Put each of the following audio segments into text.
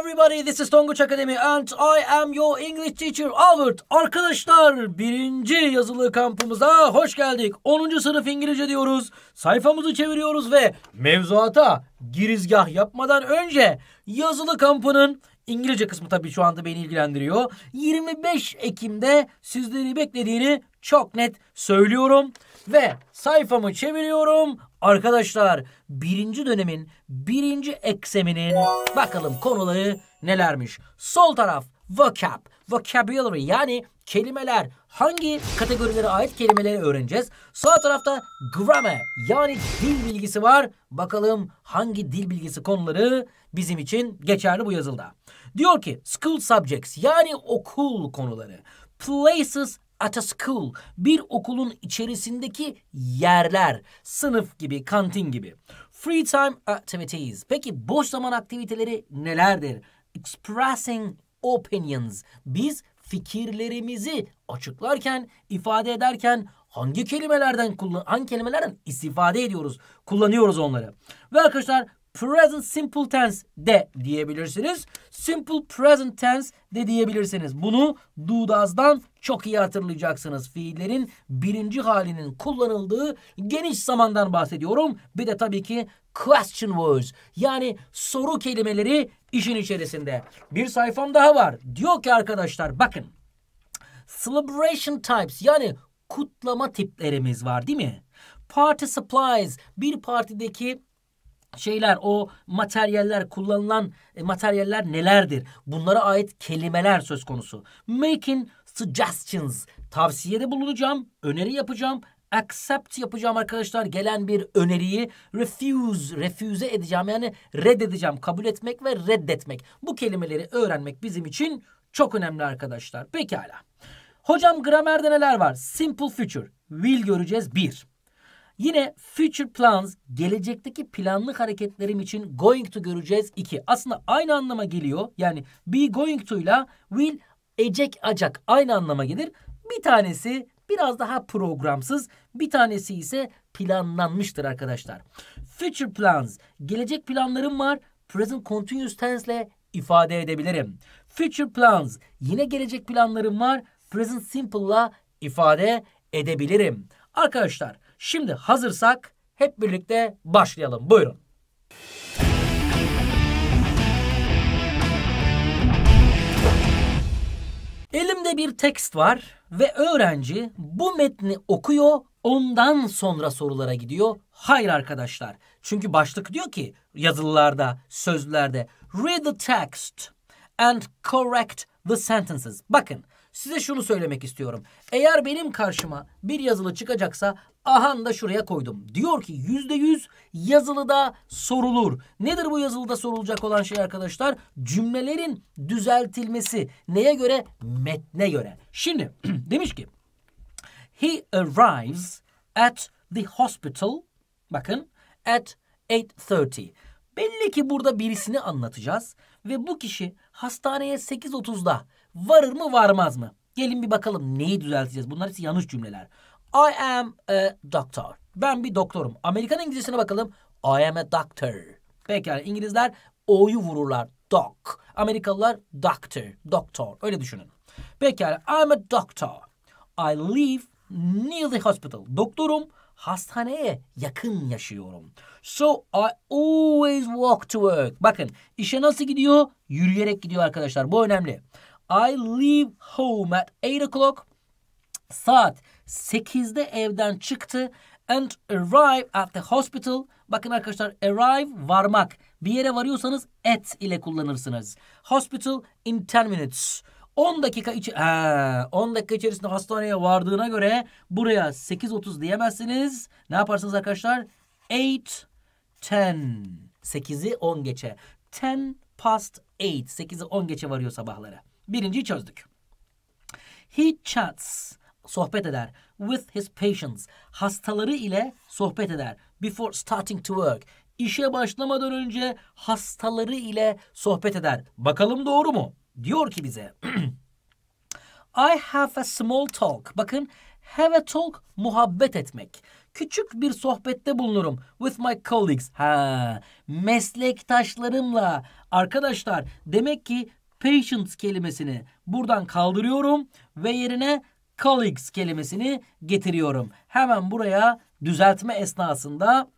everybody. This is Tonguç Akademi and I am your English teacher Albert. Arkadaşlar birinci yazılı kampımıza hoş geldik. 10. sınıf İngilizce diyoruz. Sayfamızı çeviriyoruz ve mevzuata girizgah yapmadan önce yazılı kampının İngilizce kısmı tabii şu anda beni ilgilendiriyor. 25 Ekim'de sizleri beklediğini çok net söylüyorum. Ve sayfamı çeviriyorum. Arkadaşlar birinci dönemin birinci ekseminin bakalım konuları nelermiş. Sol taraf vocab, vocabulary yani kelimeler hangi kategorilere ait kelimeleri öğreneceğiz. Sağ tarafta grammar yani dil bilgisi var. Bakalım hangi dil bilgisi konuları bizim için geçerli bu yazılda. Diyor ki school subjects yani okul konuları. Places at a school bir okulun içerisindeki yerler, sınıf gibi, kantin gibi. Free time activities. Peki boş zaman aktiviteleri nelerdir? Expressing opinions. Biz fikirlerimizi açıklarken, ifade ederken hangi kelimelerden kullan hangi kelimelerden istifade ediyoruz, kullanıyoruz onları. Ve arkadaşlar Present simple tense de diyebilirsiniz. Simple present tense de diyebilirsiniz. Bunu do does'dan çok iyi hatırlayacaksınız. Fiillerin birinci halinin kullanıldığı geniş zamandan bahsediyorum. Bir de tabii ki question words yani soru kelimeleri işin içerisinde. Bir sayfam daha var. Diyor ki arkadaşlar bakın. Celebration types yani kutlama tiplerimiz var değil mi? Party supplies bir partideki şeyler, o materyaller, kullanılan e, materyaller nelerdir? Bunlara ait kelimeler söz konusu. Making suggestions. Tavsiyede bulunacağım, öneri yapacağım accept yapacağım arkadaşlar gelen bir öneriyi refuse, refuse edeceğim yani reddedeceğim, kabul etmek ve reddetmek. Bu kelimeleri öğrenmek bizim için çok önemli arkadaşlar. Pekala. Hocam gramerde neler var? Simple future, will göreceğiz bir. Yine future plans gelecekteki planlı hareketlerim için going to göreceğiz 2. Aslında aynı anlama geliyor. Yani be going to ile will ecek acak aynı anlama gelir. Bir tanesi biraz daha programsız, bir tanesi ise planlanmıştır arkadaşlar. Future plans, gelecek planlarım var. Present continuous tense ile ifade edebilirim. Future plans, yine gelecek planlarım var. Present simple ile ifade edebilirim. Arkadaşlar Şimdi hazırsak hep birlikte başlayalım. Buyurun. Elimde bir tekst var ve öğrenci bu metni okuyor, ondan sonra sorulara gidiyor. Hayır arkadaşlar. Çünkü başlık diyor ki yazılılarda, sözlerde read the text and correct the sentences. Bakın Size şunu söylemek istiyorum. Eğer benim karşıma bir yazılı çıkacaksa ahan da şuraya koydum. Diyor ki %100 yazılıda sorulur. Nedir bu yazılıda sorulacak olan şey arkadaşlar? Cümlelerin düzeltilmesi. Neye göre? Metne göre. Şimdi demiş ki He arrives at the hospital. Bakın at 8.30. Belli ki burada birisini anlatacağız ve bu kişi hastaneye 8.30'da varır mı varmaz mı? Gelin bir bakalım neyi düzelteceğiz. Bunlar hepsi yanlış cümleler. I am a doctor. Ben bir doktorum. Amerikan İngilizcesine bakalım. I am a doctor. Pekala yani İngilizler o'yu vururlar. Doc. Amerikalılar doctor. Doktor. Öyle düşünün. Pekala yani, am a doctor. I live near the hospital. Doktorum hastaneye yakın yaşıyorum. So I always walk to work. Bakın işe nasıl gidiyor? Yürüyerek gidiyor arkadaşlar. Bu önemli. I leave home at 8 o'clock. Saat 8'de evden çıktı and arrive at the hospital. Bakın arkadaşlar arrive varmak. Bir yere varıyorsanız at ile kullanırsınız. Hospital in 10 minutes. 10 dakika içi ha, 10 dakika içerisinde hastaneye vardığına göre buraya 8.30 diyemezsiniz. Ne yaparsınız arkadaşlar? 8 10 8'i 10 geçe. 10 past 8. 8'i 10 geçe varıyor sabahlara. Birinciyi çözdük. He chats sohbet eder with his patients hastaları ile sohbet eder before starting to work işe başlamadan önce hastaları ile sohbet eder. Bakalım doğru mu? Diyor ki bize. I have a small talk. Bakın have a talk muhabbet etmek. Küçük bir sohbette bulunurum with my colleagues. Ha, meslektaşlarımla. Arkadaşlar demek ki patient kelimesini buradan kaldırıyorum ve yerine colleagues kelimesini getiriyorum. Hemen buraya düzeltme esnasında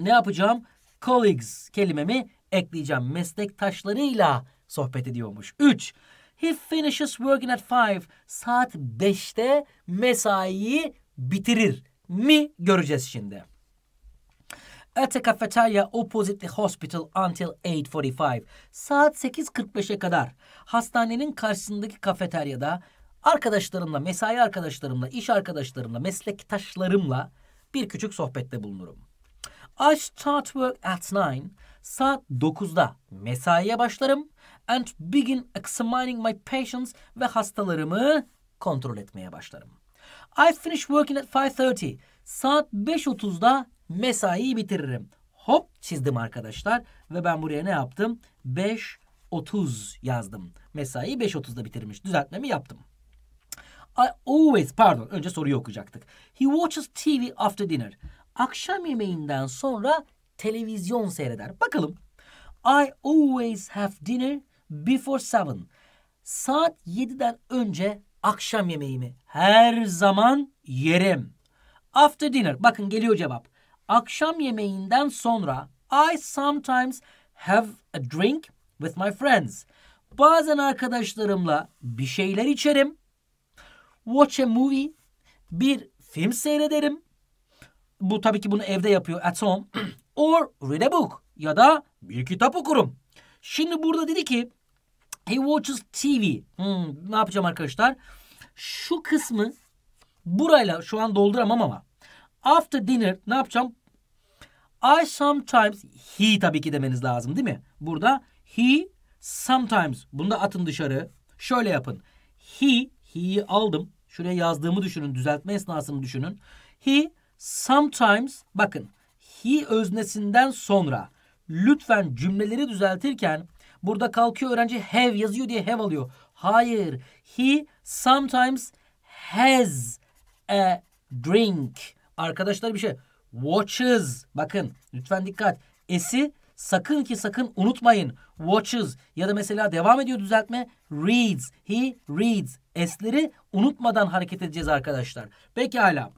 ne yapacağım? Colleagues kelimemi ekleyeceğim. Meslektaşlarıyla sohbet ediyormuş. 3. He finishes working at 5. Saat 5'te mesaiyi bitirir mi göreceğiz şimdi at a cafeteria opposite the hospital until 8.45. Saat 8.45'e kadar hastanenin karşısındaki kafeteryada arkadaşlarımla, mesai arkadaşlarımla, iş arkadaşlarımla, meslektaşlarımla bir küçük sohbette bulunurum. I start work at 9. Saat 9'da mesaiye başlarım and begin examining my patients ve hastalarımı kontrol etmeye başlarım. I finish working at 5.30. Saat 5.30'da mesaiyi bitiririm. Hop çizdim arkadaşlar ve ben buraya ne yaptım? 5.30 yazdım. Mesaiyi 5.30'da bitirmiş. Düzeltmemi yaptım. I always pardon önce soruyu okuyacaktık. He watches TV after dinner. Akşam yemeğinden sonra televizyon seyreder. Bakalım. I always have dinner before seven. Saat 7'den önce akşam yemeğimi her zaman yerim. After dinner. Bakın geliyor cevap. Akşam yemeğinden sonra I sometimes have a drink with my friends. Bazen arkadaşlarımla bir şeyler içerim. Watch a movie. Bir film seyrederim. Bu tabii ki bunu evde yapıyor at home. Or read a book ya da bir kitap okurum. Şimdi burada dedi ki he watches TV. Hmm, ne yapacağım arkadaşlar? Şu kısmı burayla şu an dolduramam ama after dinner ne yapacağım? I sometimes he tabii ki demeniz lazım değil mi? Burada he sometimes. Bunu da atın dışarı. Şöyle yapın. He, he'yi aldım. Şuraya yazdığımı düşünün. Düzeltme esnasını düşünün. He sometimes bakın he öznesinden sonra lütfen cümleleri düzeltirken burada kalkıyor öğrenci have yazıyor diye have alıyor. Hayır. He sometimes has a drink. Arkadaşlar bir şey watches. Bakın lütfen dikkat. S'i sakın ki sakın unutmayın. Watches ya da mesela devam ediyor düzeltme. Reads. He reads. S'leri unutmadan hareket edeceğiz arkadaşlar. Pekala.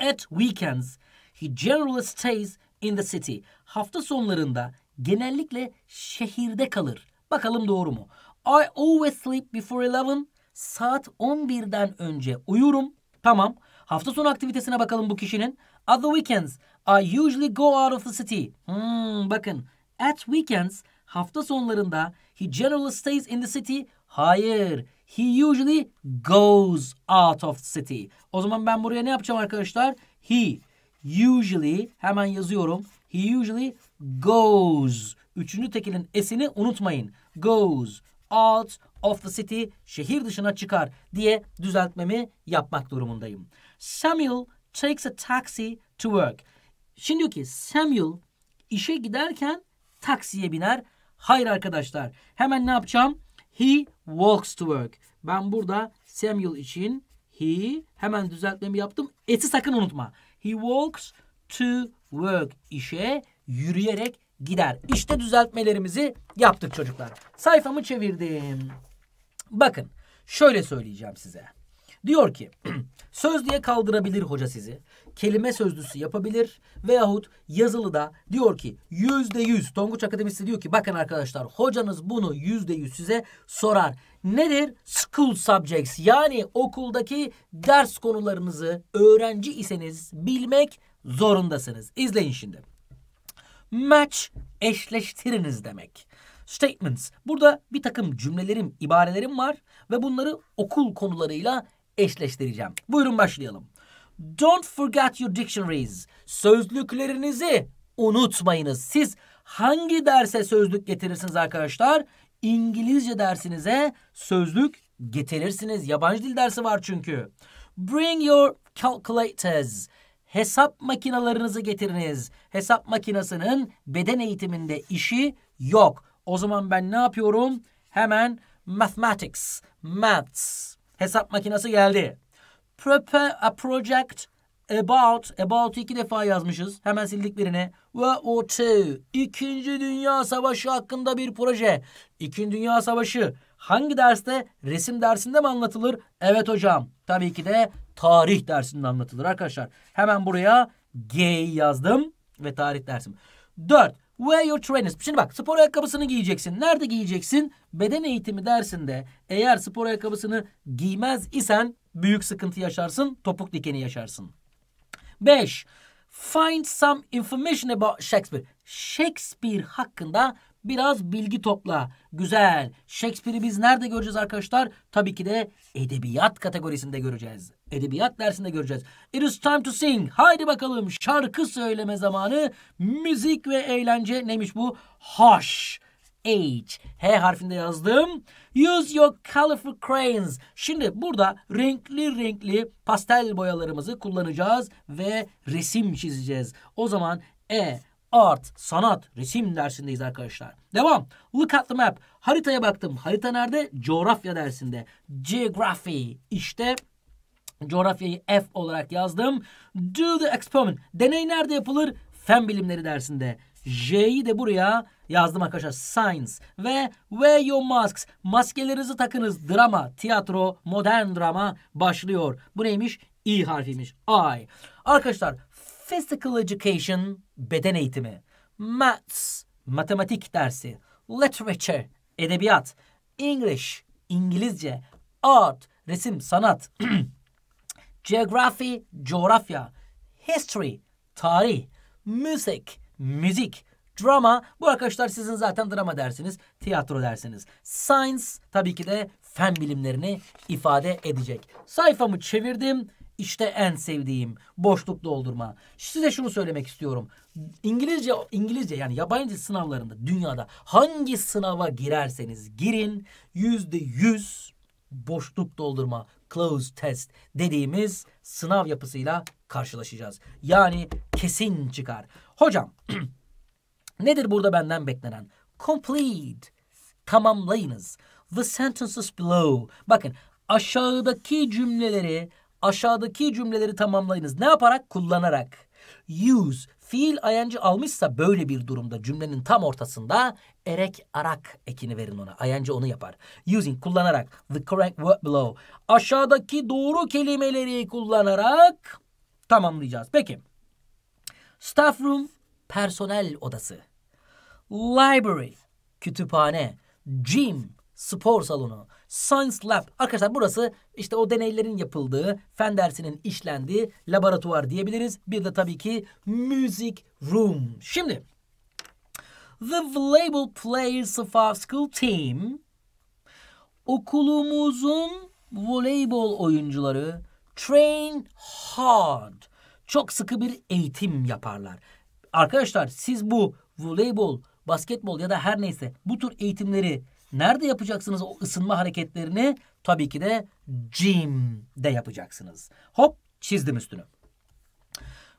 At weekends he generally stays in the city. Hafta sonlarında genellikle şehirde kalır. Bakalım doğru mu? I always sleep before 11. Saat 11'den önce uyurum. Tamam. Hafta sonu aktivitesine bakalım bu kişinin. Other weekends, I usually go out of the city. Hmm, bakın. At weekends, hafta sonlarında he generally stays in the city. Hayır. He usually goes out of the city. O zaman ben buraya ne yapacağım arkadaşlar? He usually hemen yazıyorum. He usually goes. Üçüncü tekilin esini unutmayın. Goes out of the city şehir dışına çıkar diye düzeltmemi yapmak durumundayım. Samuel takes a taxi to work. Şimdi diyor ki Samuel işe giderken taksiye biner. Hayır arkadaşlar hemen ne yapacağım? He walks to work. Ben burada Samuel için he hemen düzeltmemi yaptım. Eti sakın unutma. He walks to work. İşe yürüyerek gider. İşte düzeltmelerimizi yaptık çocuklar. Sayfamı çevirdim. Bakın şöyle söyleyeceğim size. Diyor ki söz diye kaldırabilir hoca sizi. Kelime sözlüsü yapabilir veyahut yazılı da diyor ki yüzde yüz. Tonguç Akademisi diyor ki bakın arkadaşlar hocanız bunu yüzde yüz size sorar. Nedir? School subjects yani okuldaki ders konularınızı öğrenci iseniz bilmek zorundasınız. İzleyin şimdi. Match eşleştiriniz demek statements. Burada bir takım cümlelerim, ibarelerim var ve bunları okul konularıyla eşleştireceğim. Buyurun başlayalım. Don't forget your dictionaries. Sözlüklerinizi unutmayınız. Siz hangi derse sözlük getirirsiniz arkadaşlar? İngilizce dersinize sözlük getirirsiniz. Yabancı dil dersi var çünkü. Bring your calculators. Hesap makinalarınızı getiriniz. Hesap makinasının beden eğitiminde işi yok. O zaman ben ne yapıyorum? Hemen mathematics, maths, Hesap makinesi geldi. Prepare a project about. About iki defa yazmışız. Hemen sildik birini. Ve o two. İkinci Dünya Savaşı hakkında bir proje. İkinci Dünya Savaşı hangi derste? Resim dersinde mi anlatılır? Evet hocam. Tabii ki de tarih dersinde anlatılır arkadaşlar. Hemen buraya G yazdım ve tarih dersim. 4 Wear your trainers. Şimdi bak spor ayakkabısını giyeceksin. Nerede giyeceksin? Beden eğitimi dersinde eğer spor ayakkabısını giymez isen büyük sıkıntı yaşarsın. Topuk dikeni yaşarsın. 5. Find some information about Shakespeare. Shakespeare hakkında biraz bilgi topla. Güzel. Shakespeare'i biz nerede göreceğiz arkadaşlar? Tabii ki de edebiyat kategorisinde göreceğiz edebiyat dersinde göreceğiz. It is time to sing. Haydi bakalım şarkı söyleme zamanı. Müzik ve eğlence neymiş bu? Hoş. H. H harfinde yazdım. Use your colorful crayons. Şimdi burada renkli renkli pastel boyalarımızı kullanacağız ve resim çizeceğiz. O zaman E, art, sanat, resim dersindeyiz arkadaşlar. Devam. Look at the map. Haritaya baktım. Harita nerede? Coğrafya dersinde. Geography. İşte Coğrafyayı F olarak yazdım. Do the experiment. Deney nerede yapılır? Fen bilimleri dersinde. J'yi de buraya yazdım arkadaşlar. Science ve wear your masks. Maskelerinizi takınız. Drama, tiyatro, modern drama başlıyor. Bu neymiş? I harfiymiş. I. Arkadaşlar physical education beden eğitimi. Maths matematik dersi. Literature edebiyat. English İngilizce. Art resim sanat. Geography, coğrafya. History, tarih. Music, müzik. Drama, bu arkadaşlar sizin zaten drama dersiniz, tiyatro dersiniz. Science, tabii ki de fen bilimlerini ifade edecek. Sayfamı çevirdim. işte en sevdiğim boşluk doldurma. Size şunu söylemek istiyorum. İngilizce İngilizce yani yabancı sınavlarında dünyada hangi sınava girerseniz girin yüzde yüz boşluk doldurma closed test dediğimiz sınav yapısıyla karşılaşacağız. Yani kesin çıkar. Hocam nedir burada benden beklenen? Complete. Tamamlayınız. The sentences below. Bakın aşağıdaki cümleleri aşağıdaki cümleleri tamamlayınız. Ne yaparak? Kullanarak. Use Fiil ayancı almışsa böyle bir durumda cümlenin tam ortasında erek arak ekini verin ona. Ayancı onu yapar. Using kullanarak the correct word below. Aşağıdaki doğru kelimeleri kullanarak tamamlayacağız. Peki. Staff room personel odası. Library kütüphane. Gym spor salonu. Science Lab. Arkadaşlar burası işte o deneylerin yapıldığı, fen dersinin işlendiği laboratuvar diyebiliriz. Bir de tabii ki Music Room. Şimdi The volleyball players of our school team okulumuzun voleybol oyuncuları train hard. Çok sıkı bir eğitim yaparlar. Arkadaşlar siz bu voleybol, basketbol ya da her neyse bu tür eğitimleri Nerede yapacaksınız o ısınma hareketlerini? Tabii ki de gym'de yapacaksınız. Hop çizdim üstünü.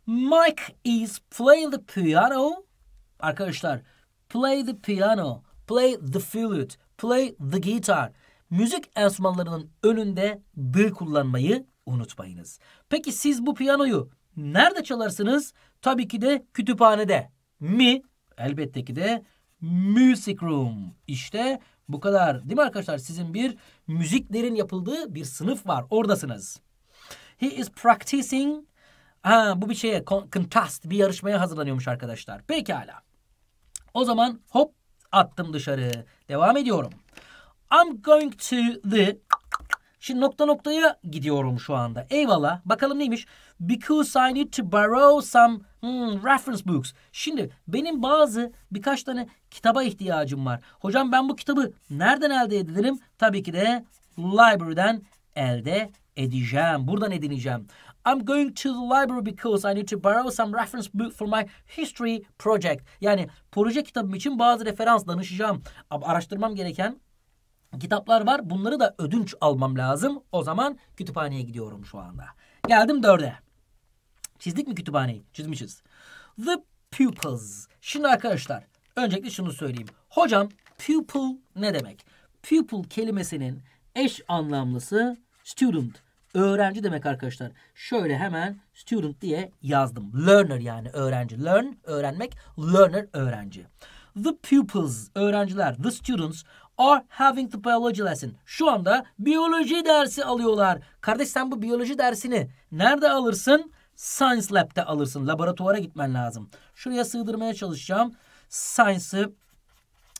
Mike is play the piano. Arkadaşlar play the piano, play the flute, play the guitar. Müzik enstrümanlarının önünde the kullanmayı unutmayınız. Peki siz bu piyanoyu nerede çalarsınız? Tabii ki de kütüphanede. Mi elbette ki de music room. İşte bu kadar. Değil mi arkadaşlar? Sizin bir müziklerin yapıldığı bir sınıf var. Oradasınız. He is practicing. Ha, bu bir şeye contest bir yarışmaya hazırlanıyormuş arkadaşlar. Pekala. O zaman hop attım dışarı. Devam ediyorum. I'm going to the Şimdi nokta noktaya gidiyorum şu anda. Eyvallah. Bakalım neymiş? Because I need to borrow some hmm, reference books. Şimdi benim bazı birkaç tane kitaba ihtiyacım var. Hocam ben bu kitabı nereden elde edebilirim? Tabii ki de library'den elde edeceğim. Buradan edineceğim. I'm going to the library because I need to borrow some reference book for my history project. Yani proje kitabım için bazı referans danışacağım. Araştırmam gereken kitaplar var. Bunları da ödünç almam lazım. O zaman kütüphaneye gidiyorum şu anda. Geldim dörde. Çizdik mi kütüphaneyi? Çizmişiz. The pupils. Şimdi arkadaşlar öncelikle şunu söyleyeyim. Hocam pupil ne demek? Pupil kelimesinin eş anlamlısı student. Öğrenci demek arkadaşlar. Şöyle hemen student diye yazdım. Learner yani öğrenci. Learn öğrenmek, learner öğrenci. The pupils öğrenciler, the students are having the biology lesson. Şu anda biyoloji dersi alıyorlar. Kardeş sen bu biyoloji dersini nerede alırsın? Science Lab'de alırsın. Laboratuvara gitmen lazım. Şuraya sığdırmaya çalışacağım. Science'ı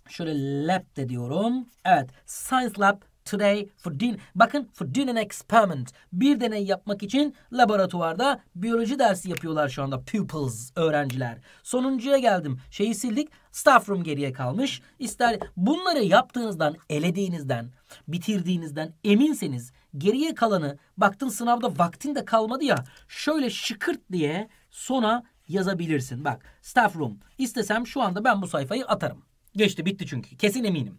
şöyle lab'de diyorum. Evet. Science Lab Today for din. Bakın for doing an experiment. Bir deney yapmak için laboratuvarda biyoloji dersi yapıyorlar şu anda pupils öğrenciler. Sonuncuya geldim. Şeyi sildik. Staff room geriye kalmış. İster bunları yaptığınızdan, elediğinizden, bitirdiğinizden eminseniz geriye kalanı baktın sınavda vaktin de kalmadı ya şöyle şıkırt diye sona yazabilirsin. Bak staff room istesem şu anda ben bu sayfayı atarım. Geçti bitti çünkü kesin eminim.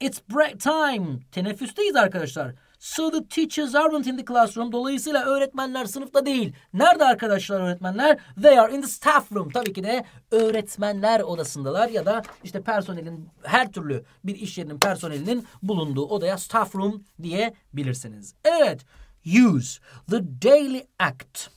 It's break time. Teneffüsteyiz arkadaşlar. So the teachers aren't in the classroom. Dolayısıyla öğretmenler sınıfta değil. Nerede arkadaşlar öğretmenler? They are in the staff room. Tabii ki de öğretmenler odasındalar ya da işte personelin her türlü bir iş yerinin personelinin bulunduğu odaya staff room diyebilirsiniz. Evet. Use the daily act.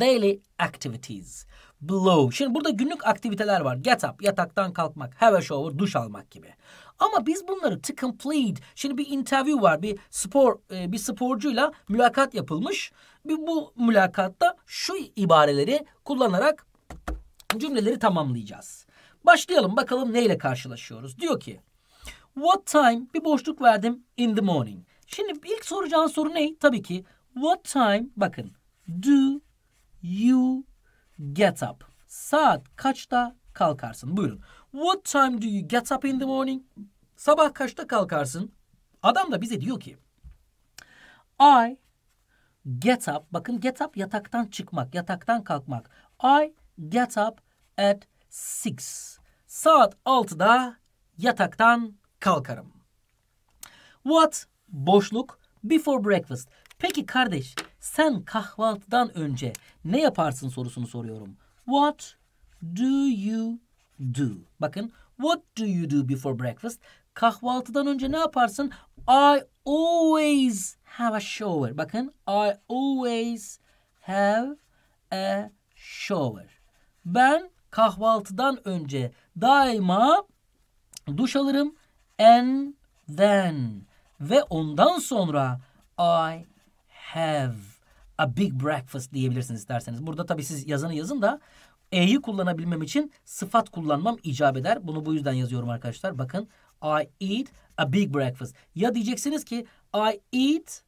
Daily activities blow. Şimdi burada günlük aktiviteler var. Get up, yataktan kalkmak, have a shower, duş almak gibi. Ama biz bunları to complete. Şimdi bir interview var. Bir spor e, bir sporcuyla mülakat yapılmış. Bir bu mülakatta şu ibareleri kullanarak cümleleri tamamlayacağız. Başlayalım bakalım neyle karşılaşıyoruz. Diyor ki What time? Bir boşluk verdim in the morning. Şimdi ilk soracağın soru ne? Tabii ki what time? Bakın do you get up? Saat kaçta kalkarsın? Buyurun. What time do you get up in the morning? Sabah kaçta kalkarsın? Adam da bize diyor ki I get up. Bakın get up yataktan çıkmak, yataktan kalkmak. I get up at 6. Saat 6'da yataktan kalkarım. What? Boşluk. Before breakfast. Peki kardeş sen kahvaltıdan önce ne yaparsın sorusunu soruyorum. What do you do? Bakın what do you do before breakfast? Kahvaltıdan önce ne yaparsın? I always have a shower. Bakın I always have a shower. Ben kahvaltıdan önce daima duş alırım and then ve ondan sonra I have a big breakfast diyebilirsiniz isterseniz. Burada tabii siz yazanı yazın da E'yi kullanabilmem için sıfat kullanmam icap eder. Bunu bu yüzden yazıyorum arkadaşlar. Bakın I eat a big breakfast. Ya diyeceksiniz ki I eat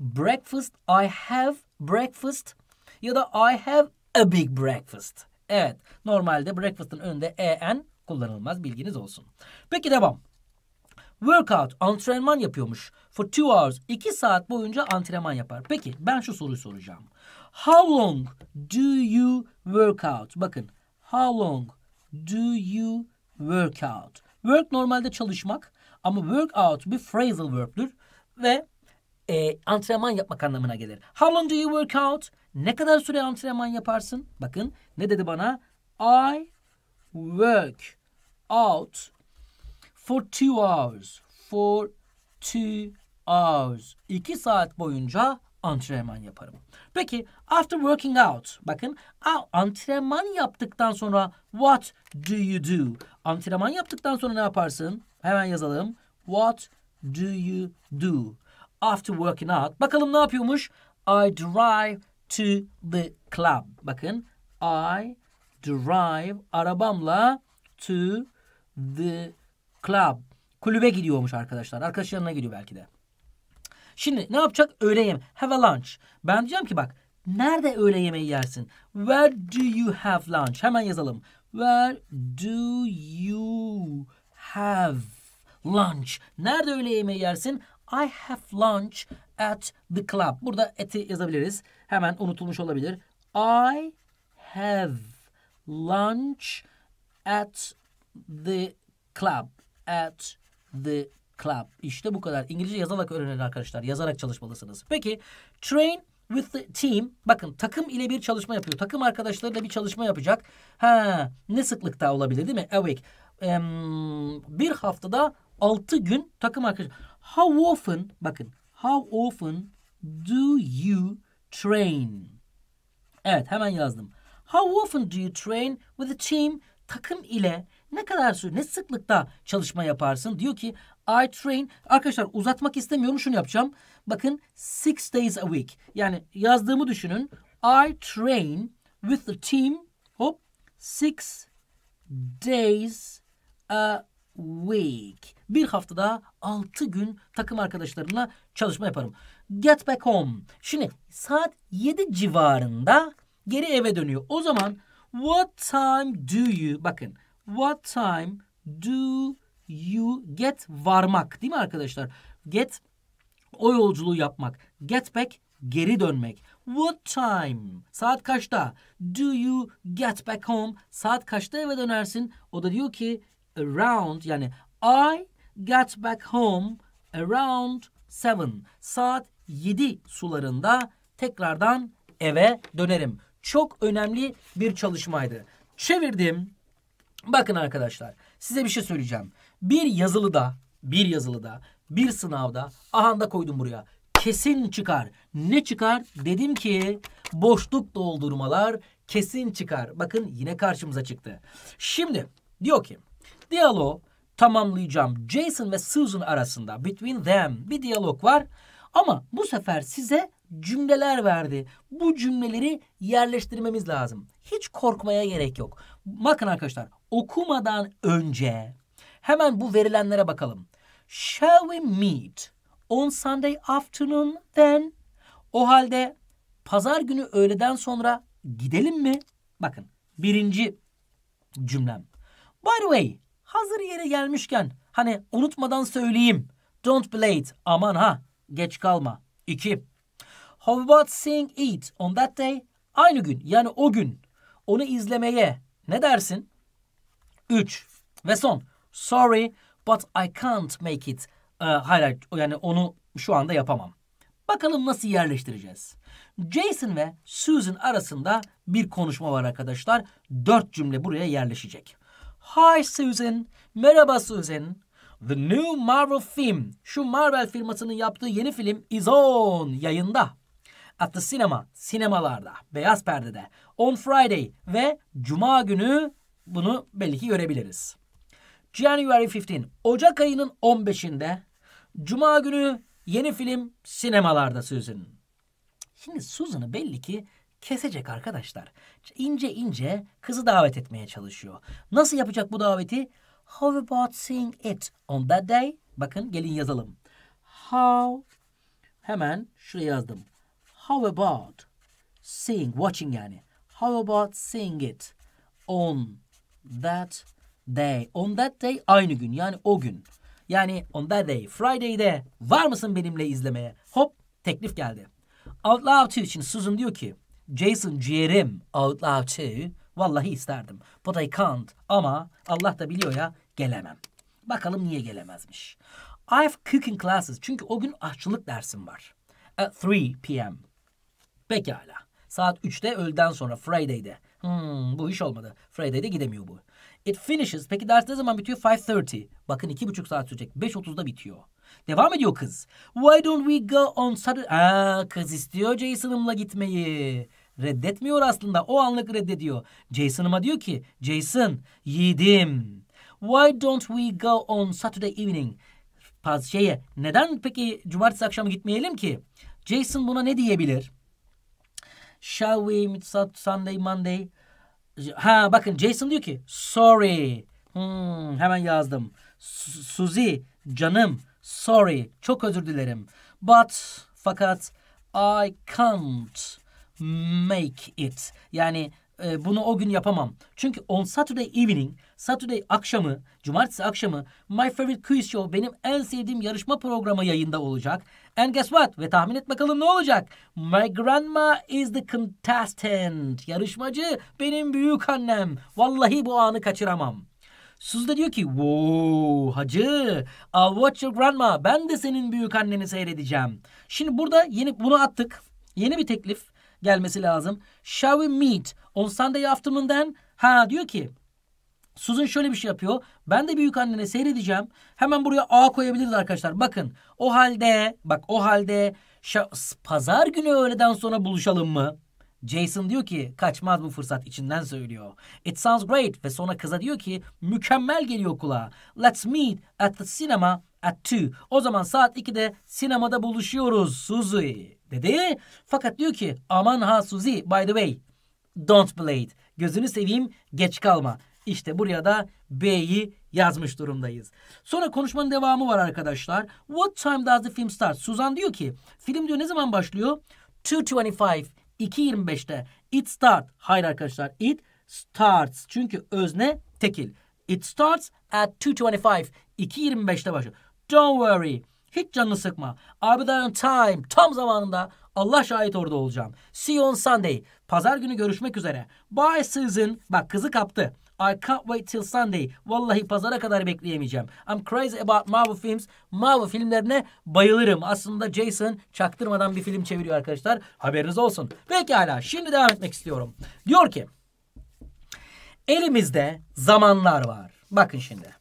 breakfast, I have breakfast ya da I have a big breakfast. Evet, normalde breakfast'ın önünde en kullanılmaz bilginiz olsun. Peki devam workout, antrenman yapıyormuş. For two hours, iki saat boyunca antrenman yapar. Peki ben şu soruyu soracağım. How long do you work out? Bakın, how long do you work out? Work normalde çalışmak ama work out bir phrasal verb'dür ve e, antrenman yapmak anlamına gelir. How long do you work out? Ne kadar süre antrenman yaparsın? Bakın ne dedi bana? I work out for two hours. For two hours. 2 saat boyunca antrenman yaparım. Peki after working out bakın antrenman yaptıktan sonra what do you do? Antrenman yaptıktan sonra ne yaparsın? Hemen yazalım. What do you do? After working out. Bakalım ne yapıyormuş? I drive to the club. Bakın I drive arabamla to the Club. Kulübe gidiyormuş arkadaşlar. Arkadaş yanına gidiyor belki de. Şimdi ne yapacak? Öğle yemeği. Have a lunch. Ben diyeceğim ki bak nerede öğle yemeği yersin? Where do you have lunch? Hemen yazalım. Where do you have lunch? Nerede öğle yemeği yersin? I have lunch at the club. Burada eti yazabiliriz. Hemen unutulmuş olabilir. I have lunch at the club at the club. İşte bu kadar. İngilizce yazarak öğrenin arkadaşlar. Yazarak çalışmalısınız. Peki train with the team. Bakın takım ile bir çalışma yapıyor. Takım arkadaşlarıyla bir çalışma yapacak. Ha, ne sıklıkta olabilir değil mi? A week. Um, bir haftada altı gün takım arkadaşı. How often bakın how often do you train? Evet hemen yazdım. How often do you train with the team? Takım ile ne kadar süre, ne sıklıkta çalışma yaparsın? Diyor ki I train. Arkadaşlar uzatmak istemiyorum şunu yapacağım. Bakın six days a week. Yani yazdığımı düşünün. I train with the team. Hop. Six days a week. Bir haftada altı gün takım arkadaşlarımla çalışma yaparım. Get back home. Şimdi saat yedi civarında geri eve dönüyor. O zaman what time do you? Bakın What time do you get varmak değil mi arkadaşlar? Get o yolculuğu yapmak. Get back geri dönmek. What time? Saat kaçta? Do you get back home? Saat kaçta eve dönersin? O da diyor ki around yani I get back home around seven Saat yedi sularında tekrardan eve dönerim. Çok önemli bir çalışmaydı. Çevirdim. Bakın arkadaşlar size bir şey söyleyeceğim. Bir yazılıda, bir yazılıda, bir sınavda ahanda koydum buraya. Kesin çıkar. Ne çıkar? Dedim ki boşluk doldurmalar kesin çıkar. Bakın yine karşımıza çıktı. Şimdi diyor ki diyalog tamamlayacağım. Jason ve Susan arasında between them bir diyalog var. Ama bu sefer size cümleler verdi. Bu cümleleri yerleştirmemiz lazım. Hiç korkmaya gerek yok. Bakın arkadaşlar okumadan önce hemen bu verilenlere bakalım. Shall we meet on Sunday afternoon then? O halde pazar günü öğleden sonra gidelim mi? Bakın birinci cümlem. By the way hazır yere gelmişken hani unutmadan söyleyeyim. Don't be late. Aman ha geç kalma. İki. How about seeing it on that day? Aynı gün yani o gün onu izlemeye ne dersin? 3 ve son. Sorry but I can't make it. Ee, hayır yani onu şu anda yapamam. Bakalım nasıl yerleştireceğiz. Jason ve Susan arasında bir konuşma var arkadaşlar. Dört cümle buraya yerleşecek. Hi Susan. Merhaba Susan. The new Marvel film. Şu Marvel firmasının yaptığı yeni film is on. Yayında at the cinema, sinemalarda, beyaz perdede, on Friday ve Cuma günü bunu belli ki görebiliriz. January 15, Ocak ayının 15'inde Cuma günü yeni film sinemalarda Susan. Şimdi Susan'ı belli ki kesecek arkadaşlar. İnce ince kızı davet etmeye çalışıyor. Nasıl yapacak bu daveti? How about seeing it on that day? Bakın gelin yazalım. How hemen şuraya yazdım. How about seeing, watching yani. How about seeing it on that day? On that day aynı gün yani o gün. Yani on that day, Friday'de var mısın benimle izlemeye? Hop teklif geldi. Out Loud 2 için Susan diyor ki Jason ciğerim Out Loud 2 vallahi isterdim. But I can't ama Allah da biliyor ya gelemem. Bakalım niye gelemezmiş. I have cooking classes çünkü o gün aşçılık dersim var. At 3 p.m. Pekala. Saat 3'te öğleden sonra Friday'de. Hmm, bu iş olmadı. Friday'de gidemiyor bu. It finishes. Peki ders ne zaman bitiyor? 5.30. Bakın iki buçuk saat sürecek. 5.30'da bitiyor. Devam ediyor kız. Why don't we go on Saturday? Aa, kız istiyor Jason'ımla gitmeyi. Reddetmiyor aslında. O anlık reddediyor. Jason'ıma diyor ki Jason yiğidim. Why don't we go on Saturday evening? Paz şeye neden peki cumartesi akşamı gitmeyelim ki? Jason buna ne diyebilir? Shall we meet Sunday, Monday? Ha bakın Jason diyor ki sorry. Hmm, hemen yazdım. Su Suzy canım sorry çok özür dilerim. But fakat I can't make it. Yani e, bunu o gün yapamam. Çünkü on Saturday evening, Saturday akşamı, cumartesi akşamı My Favorite Quiz Show benim en sevdiğim yarışma programı yayında olacak. And guess what? Ve tahmin et bakalım ne olacak? My grandma is the contestant. Yarışmacı benim büyük annem. Vallahi bu anı kaçıramam. Suzu da diyor ki wow hacı I'll uh, watch your grandma ben de senin büyük anneni seyredeceğim. Şimdi burada yeni bunu attık. Yeni bir teklif gelmesi lazım. Shall we meet on Sunday afternoon then? Ha diyor ki Susan şöyle bir şey yapıyor. Ben de büyük annene seyredeceğim. Hemen buraya A koyabiliriz arkadaşlar. Bakın o halde bak o halde pazar günü öğleden sonra buluşalım mı? Jason diyor ki kaçmaz bu fırsat içinden söylüyor. It sounds great ve sonra kıza diyor ki mükemmel geliyor kulağa. Let's meet at the cinema at 2. O zaman saat 2'de sinemada buluşuyoruz Suzy dedi. Fakat diyor ki aman ha Suzy by the way don't be late. Gözünü seveyim geç kalma. İşte buraya da B'yi yazmış durumdayız. Sonra konuşmanın devamı var arkadaşlar. What time does the film start? Suzan diyor ki film diyor ne zaman başlıyor? 2.25 2.25'te. It start. Hayır arkadaşlar it starts. Çünkü özne tekil. It starts at 2.25 2.25'te başlıyor. Don't worry. Hiç canını sıkma. I'll be on time. Tam zamanında Allah şahit orada olacağım. See you on Sunday. Pazar günü görüşmek üzere. Bye Susan. Bak kızı kaptı. I can't wait till Sunday. Vallahi pazara kadar bekleyemeyeceğim. I'm crazy about Marvel films. Marvel filmlerine bayılırım. Aslında Jason çaktırmadan bir film çeviriyor arkadaşlar. Haberiniz olsun. Peki Pekala şimdi devam etmek istiyorum. Diyor ki elimizde zamanlar var. Bakın şimdi.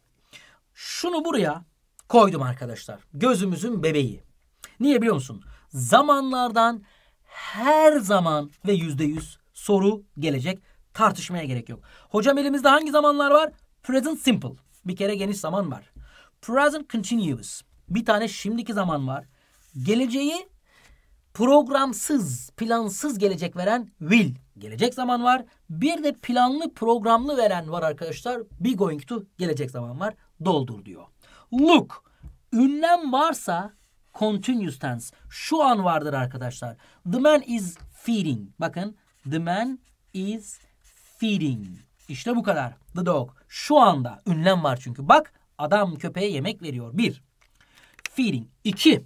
Şunu buraya koydum arkadaşlar. Gözümüzün bebeği. Niye biliyor musun? Zamanlardan her zaman ve yüzde yüz soru gelecek. Tartışmaya gerek yok. Hocam elimizde hangi zamanlar var? Present simple. Bir kere geniş zaman var. Present continuous. Bir tane şimdiki zaman var. Geleceği programsız, plansız gelecek veren will. Gelecek zaman var. Bir de planlı, programlı veren var arkadaşlar. Be going to gelecek zaman var. Doldur diyor. Look. Ünlem varsa continuous tense. Şu an vardır arkadaşlar. The man is feeding. Bakın. The man is feeding. İşte bu kadar. The dog. Şu anda ünlem var çünkü. Bak adam köpeğe yemek veriyor. Bir. Feeding. İki.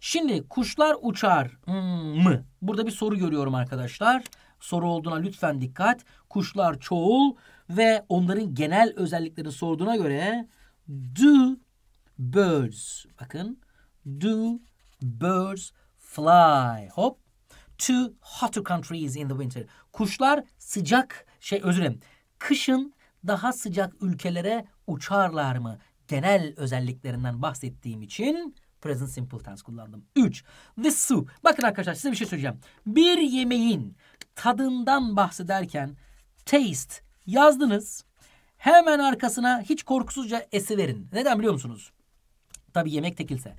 Şimdi kuşlar uçar mı? Burada bir soru görüyorum arkadaşlar. Soru olduğuna lütfen dikkat. Kuşlar çoğul ve onların genel özelliklerini sorduğuna göre do birds bakın do birds fly hop to hotter countries in the winter. Kuşlar sıcak şey özür dilerim. Kışın daha sıcak ülkelere uçarlar mı? Genel özelliklerinden bahsettiğim için present simple tense kullandım. 3. The soup. Bakın arkadaşlar size bir şey söyleyeceğim. Bir yemeğin tadından bahsederken taste yazdınız. Hemen arkasına hiç korkusuzca esi verin. Neden biliyor musunuz? Tabii yemek tekilse.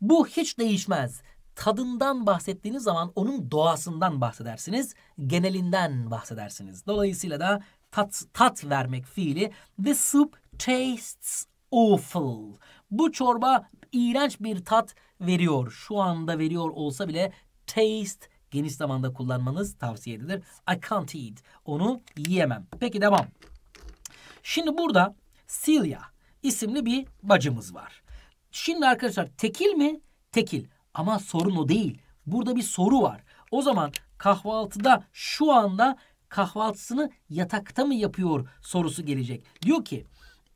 Bu hiç değişmez tadından bahsettiğiniz zaman onun doğasından bahsedersiniz, genelinden bahsedersiniz. Dolayısıyla da tat, tat vermek fiili the soup tastes awful. Bu çorba iğrenç bir tat veriyor. Şu anda veriyor olsa bile taste geniş zamanda kullanmanız tavsiye edilir. I can't eat. Onu yiyemem. Peki devam. Şimdi burada Celia isimli bir bacımız var. Şimdi arkadaşlar tekil mi? Tekil. Ama sorun o değil. Burada bir soru var. O zaman kahvaltıda şu anda kahvaltısını yatakta mı yapıyor sorusu gelecek. Diyor ki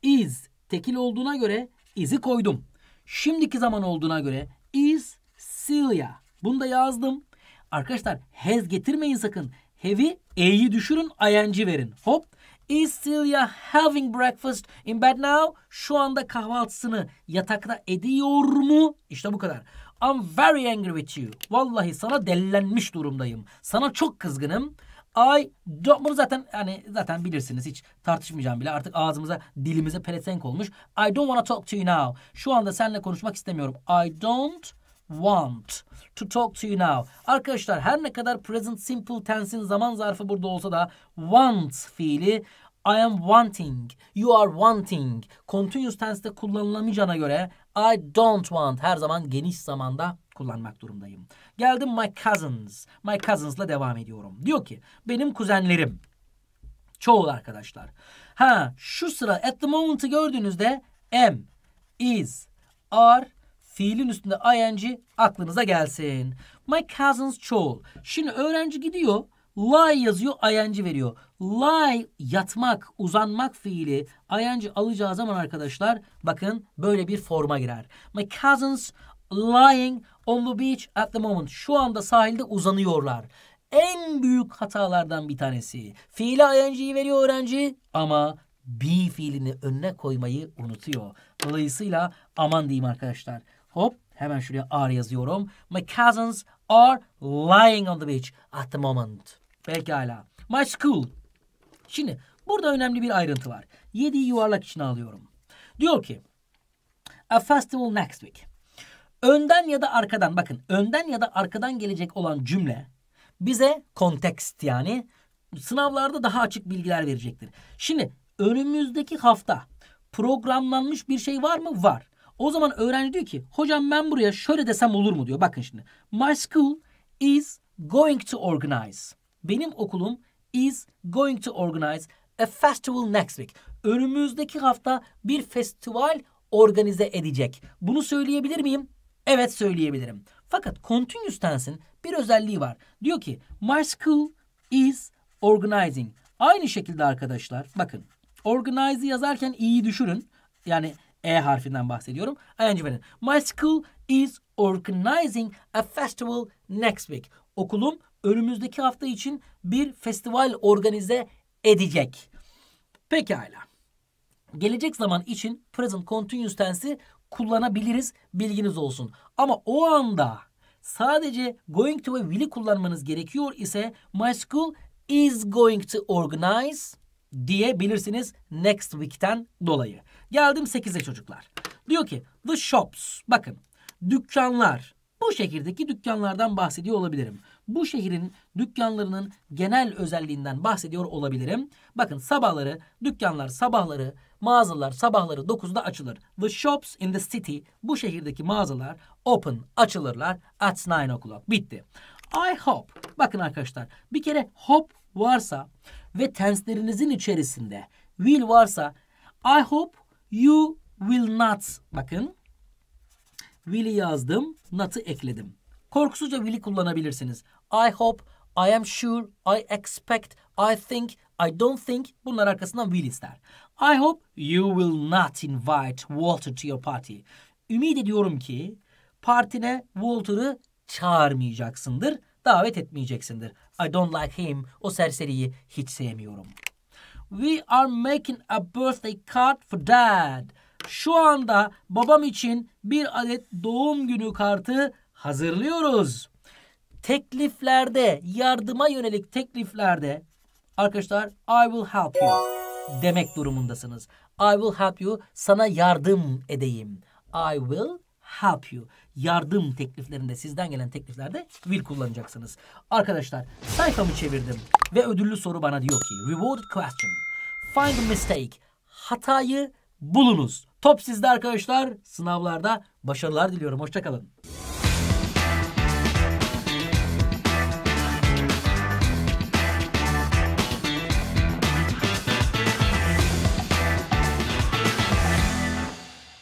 is tekil olduğuna göre is'i koydum. Şimdiki zaman olduğuna göre is Celia. Bunu da yazdım. Arkadaşlar has getirmeyin sakın. Have'i e'yi düşürün ing verin. Hop. Is Celia having breakfast in bed now? Şu anda kahvaltısını yatakta ediyor mu? İşte bu kadar. I'm very angry with you. Vallahi sana dellenmiş durumdayım. Sana çok kızgınım. I don't, bunu zaten hani zaten bilirsiniz hiç tartışmayacağım bile artık ağzımıza dilimize pelesenk olmuş. I don't want to talk to you now. Şu anda seninle konuşmak istemiyorum. I don't want to talk to you now. Arkadaşlar her ne kadar present simple tense'in zaman zarfı burada olsa da want fiili I am wanting, you are wanting. Continuous tense'de kullanılamayacağına göre I don't want her zaman geniş zamanda kullanmak durumdayım. Geldim my cousins. My cousins'la devam ediyorum. Diyor ki benim kuzenlerim. Çoğul arkadaşlar. Ha şu sıra at the moment'ı gördüğünüzde am, is, are, fiilin üstünde ing aklınıza gelsin. My cousins çoğul. Şimdi öğrenci gidiyor Lie yazıyor, ayancı veriyor. Lie yatmak, uzanmak fiili ayancı alacağı zaman arkadaşlar bakın böyle bir forma girer. My cousins lying on the beach at the moment. Şu anda sahilde uzanıyorlar. En büyük hatalardan bir tanesi. Fiili ayancıyı veriyor öğrenci ama be fiilini önüne koymayı unutuyor. Dolayısıyla aman diyeyim arkadaşlar. Hop hemen şuraya R yazıyorum. My cousins are lying on the beach at the moment. Pekala. My school. Şimdi burada önemli bir ayrıntı var. Yediği yuvarlak içine alıyorum. Diyor ki A festival next week. Önden ya da arkadan bakın önden ya da arkadan gelecek olan cümle bize kontekst yani sınavlarda daha açık bilgiler verecektir. Şimdi önümüzdeki hafta programlanmış bir şey var mı? Var. O zaman öğrenci diyor ki hocam ben buraya şöyle desem olur mu diyor. Bakın şimdi. My school is going to organize. Benim okulum is going to organize a festival next week. Önümüzdeki hafta bir festival organize edecek. Bunu söyleyebilir miyim? Evet söyleyebilirim. Fakat continuous tense'in bir özelliği var. Diyor ki my school is organizing. Aynı şekilde arkadaşlar bakın organize yazarken i'yi düşürün. Yani e harfinden bahsediyorum. ING verin. My school is organizing a festival next week. Okulum önümüzdeki hafta için bir festival organize edecek. Pekala. Gelecek zaman için present continuous tense'i kullanabiliriz bilginiz olsun. Ama o anda sadece going to ve will'i kullanmanız gerekiyor ise my school is going to organize diyebilirsiniz next week'ten dolayı. Geldim 8'e çocuklar. Diyor ki the shops bakın dükkanlar bu şekildeki dükkanlardan bahsediyor olabilirim bu şehrin dükkanlarının genel özelliğinden bahsediyor olabilirim. Bakın sabahları dükkanlar sabahları mağazalar sabahları 9'da açılır. The shops in the city bu şehirdeki mağazalar open açılırlar at 9 o'clock. Bitti. I hope. Bakın arkadaşlar bir kere hope varsa ve tenslerinizin içerisinde will varsa I hope you will not. Bakın will'i yazdım, not'ı ekledim. Korkusuzca will'i kullanabilirsiniz. I hope, I am sure, I expect, I think, I don't think bunlar arkasından will ister. I hope you will not invite Walter to your party. Ümit ediyorum ki partine Walter'ı çağırmayacaksındır, davet etmeyeceksindir. I don't like him. O serseriyi hiç sevmiyorum. We are making a birthday card for dad. Şu anda babam için bir adet doğum günü kartı hazırlıyoruz tekliflerde, yardıma yönelik tekliflerde arkadaşlar I will help you demek durumundasınız. I will help you sana yardım edeyim. I will help you. Yardım tekliflerinde sizden gelen tekliflerde will kullanacaksınız. Arkadaşlar sayfamı çevirdim ve ödüllü soru bana diyor ki reward question. Find a mistake. Hatayı bulunuz. Top sizde arkadaşlar. Sınavlarda başarılar diliyorum. Hoşçakalın.